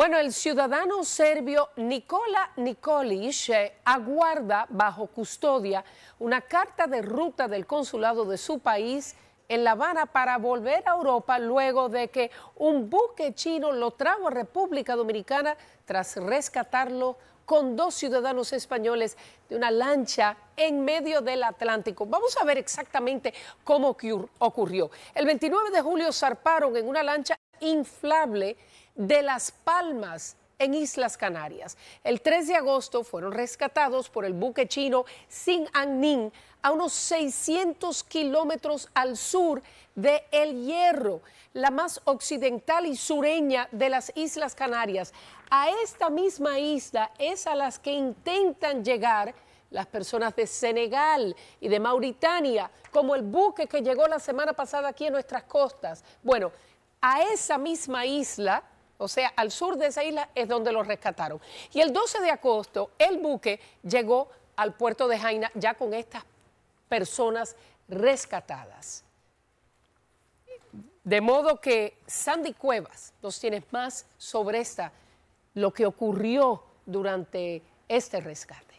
Bueno, el ciudadano serbio Nikola Nikolic eh, aguarda bajo custodia una carta de ruta del consulado de su país en La Habana para volver a Europa luego de que un buque chino lo trajo a República Dominicana tras rescatarlo con dos ciudadanos españoles de una lancha en medio del Atlántico. Vamos a ver exactamente cómo ocurrió. El 29 de julio zarparon en una lancha inflable de Las Palmas en Islas Canarias. El 3 de agosto fueron rescatados por el buque chino An Ning a unos 600 kilómetros al sur de El Hierro, la más occidental y sureña de las Islas Canarias. A esta misma isla es a las que intentan llegar las personas de Senegal y de Mauritania, como el buque que llegó la semana pasada aquí a nuestras costas. Bueno, a esa misma isla, o sea, al sur de esa isla es donde los rescataron. Y el 12 de agosto el buque llegó al puerto de Jaina ya con estas personas rescatadas. De modo que Sandy Cuevas nos tienes más sobre esta, lo que ocurrió durante este rescate.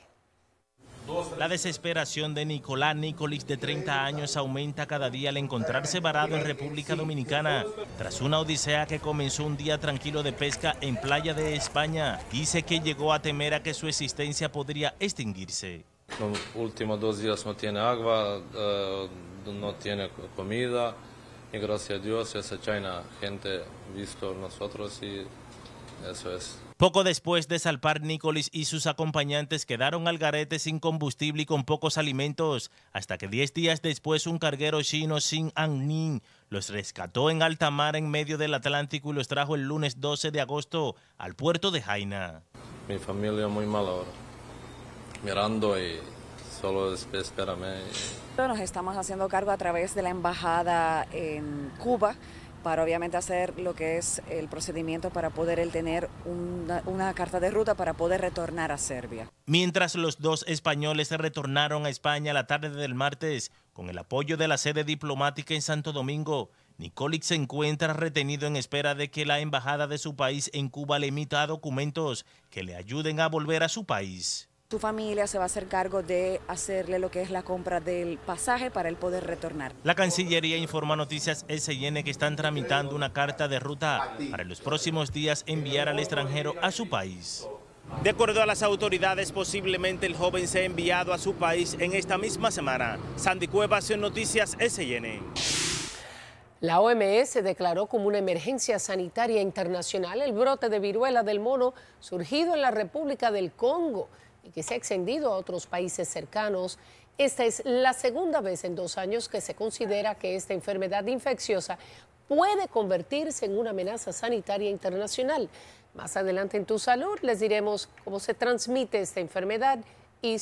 La desesperación de Nicolás Nicolis, de 30 años, aumenta cada día al encontrarse varado en República Dominicana. Tras una odisea que comenzó un día tranquilo de pesca en Playa de España, dice que llegó a temer a que su existencia podría extinguirse. Los últimos dos días no tiene agua, eh, no tiene comida, y gracias a Dios esa China gente visto nosotros y eso es poco después de salpar, Nicolis y sus acompañantes quedaron al garete sin combustible y con pocos alimentos, hasta que 10 días después un carguero chino Xin An los rescató en alta mar en medio del Atlántico y los trajo el lunes 12 de agosto al puerto de Jaina. Mi familia muy mal ahora, mirando y solo espérame. Nos estamos haciendo cargo a través de la embajada en Cuba para obviamente hacer lo que es el procedimiento para poder él tener una, carta de ruta para poder retornar a Serbia. Mientras los dos españoles se retornaron a España la tarde del martes, con el apoyo de la sede diplomática en Santo Domingo, Nikolic se encuentra retenido en espera de que la embajada de su país en Cuba le emita documentos que le ayuden a volver a su país. Su familia se va a hacer cargo de hacerle lo que es la compra del pasaje para él poder retornar. La Cancillería informa a Noticias SN que están tramitando una carta de ruta para en los próximos días enviar al extranjero a su país. De acuerdo a las autoridades, posiblemente el joven sea enviado a su país en esta misma semana. Sandy Cuevas Noticias SN. La OMS declaró como una emergencia sanitaria internacional el brote de viruela del mono surgido en la República del Congo y que se ha extendido a otros países cercanos. Esta es la segunda vez en dos años que se considera que esta enfermedad infecciosa puede convertirse en una amenaza sanitaria internacional. Más adelante en Tu Salud les diremos cómo se transmite esta enfermedad y